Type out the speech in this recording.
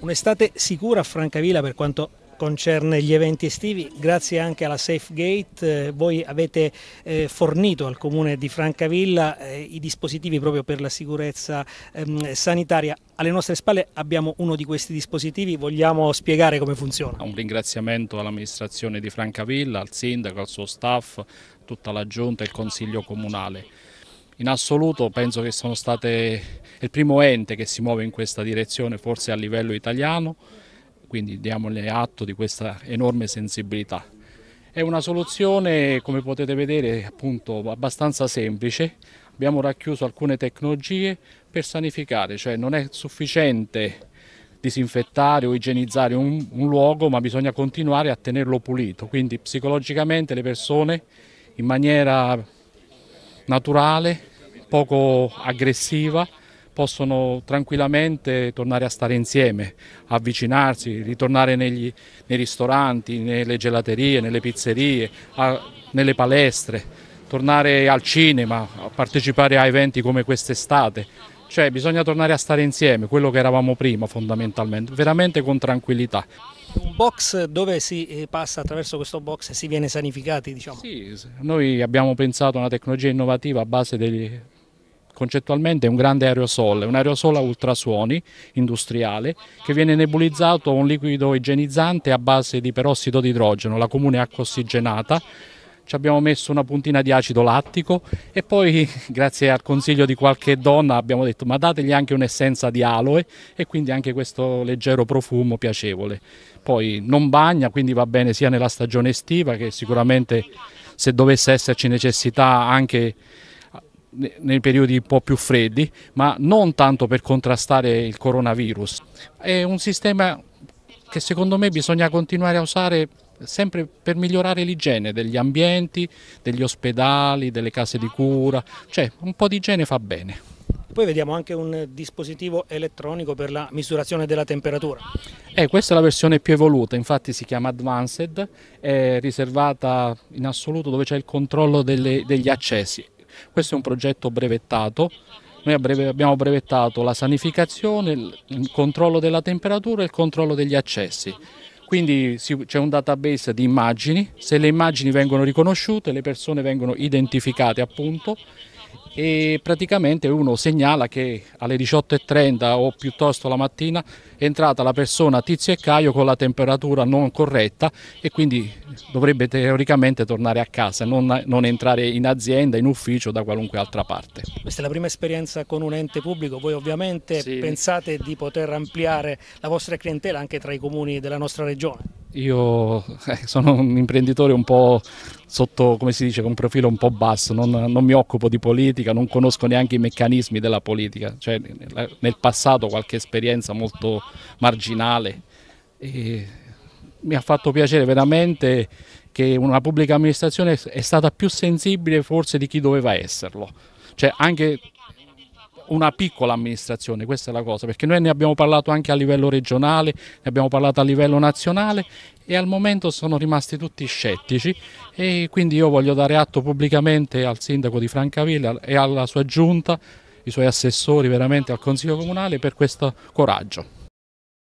Un'estate sicura a Francavilla per quanto concerne gli eventi estivi, grazie anche alla SafeGate eh, voi avete eh, fornito al comune di Francavilla eh, i dispositivi proprio per la sicurezza ehm, sanitaria. Alle nostre spalle abbiamo uno di questi dispositivi, vogliamo spiegare come funziona? Un ringraziamento all'amministrazione di Francavilla, al sindaco, al suo staff, tutta la giunta e il consiglio comunale in assoluto penso che sono state il primo ente che si muove in questa direzione forse a livello italiano, quindi diamole atto di questa enorme sensibilità. È una soluzione, come potete vedere, appunto abbastanza semplice. Abbiamo racchiuso alcune tecnologie per sanificare, cioè non è sufficiente disinfettare o igienizzare un, un luogo, ma bisogna continuare a tenerlo pulito. Quindi psicologicamente le persone in maniera naturale, poco aggressiva, possono tranquillamente tornare a stare insieme, avvicinarsi, ritornare negli, nei ristoranti, nelle gelaterie, nelle pizzerie, a, nelle palestre, tornare al cinema, a partecipare a eventi come quest'estate. Cioè bisogna tornare a stare insieme, quello che eravamo prima fondamentalmente, veramente con tranquillità box dove si eh, passa attraverso questo box e si viene sanificati? Diciamo. Sì, noi abbiamo pensato a una tecnologia innovativa a base degli, concettualmente è un grande aerosol, un aerosol a ultrasuoni industriale che viene nebulizzato con un liquido igienizzante a base di perossido di idrogeno, la comune acqua ossigenata ci abbiamo messo una puntina di acido lattico e poi grazie al consiglio di qualche donna abbiamo detto ma dategli anche un'essenza di aloe e quindi anche questo leggero profumo piacevole. Poi non bagna, quindi va bene sia nella stagione estiva che sicuramente se dovesse esserci necessità anche eh, nei periodi un po' più freddi, ma non tanto per contrastare il coronavirus. È un sistema che secondo me bisogna continuare a usare sempre per migliorare l'igiene degli ambienti, degli ospedali, delle case di cura, cioè un po' di igiene fa bene. Poi vediamo anche un dispositivo elettronico per la misurazione della temperatura. Eh, questa è la versione più evoluta, infatti si chiama Advanced, è riservata in assoluto dove c'è il controllo delle, degli accessi. Questo è un progetto brevettato, noi abbiamo brevettato la sanificazione, il controllo della temperatura e il controllo degli accessi. Quindi c'è un database di immagini, se le immagini vengono riconosciute le persone vengono identificate appunto e praticamente uno segnala che alle 18.30 o piuttosto la mattina è entrata la persona Tizio e Caio con la temperatura non corretta e quindi dovrebbe teoricamente tornare a casa, non, non entrare in azienda, in ufficio o da qualunque altra parte. Questa è la prima esperienza con un ente pubblico, voi ovviamente sì. pensate di poter ampliare la vostra clientela anche tra i comuni della nostra regione? io eh, sono un imprenditore un po' sotto, come si dice, con un profilo un po' basso, non, non, mi occupo di politica, non conosco neanche i meccanismi della politica, cioè, nel, nel passato qualche esperienza molto marginale. E mi ha fatto piacere veramente che una pubblica amministrazione è stata più sensibile forse di chi doveva esserlo. Cioè anche una piccola amministrazione, questa è la cosa, perché noi ne abbiamo parlato anche a livello regionale, ne abbiamo parlato a livello nazionale e al momento sono rimasti tutti scettici e quindi io voglio dare atto pubblicamente al sindaco di Francavilla e alla sua giunta, i suoi assessori veramente al Consiglio Comunale per questo coraggio.